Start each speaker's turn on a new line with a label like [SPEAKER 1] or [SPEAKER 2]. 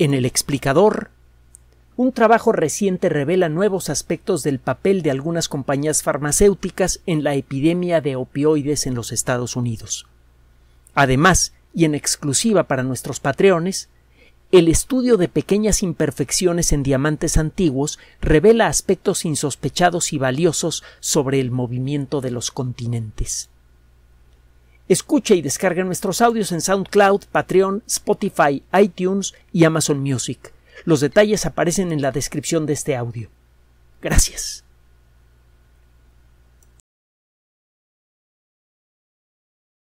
[SPEAKER 1] En el explicador, un trabajo reciente revela nuevos aspectos del papel de algunas compañías farmacéuticas en la epidemia de opioides en los Estados Unidos. Además, y en exclusiva para nuestros patreones, el estudio de pequeñas imperfecciones en diamantes antiguos revela aspectos insospechados y valiosos sobre el movimiento de los continentes. Escucha y descarga nuestros audios en SoundCloud, Patreon, Spotify, iTunes y Amazon Music. Los detalles aparecen en la descripción de este audio. Gracias.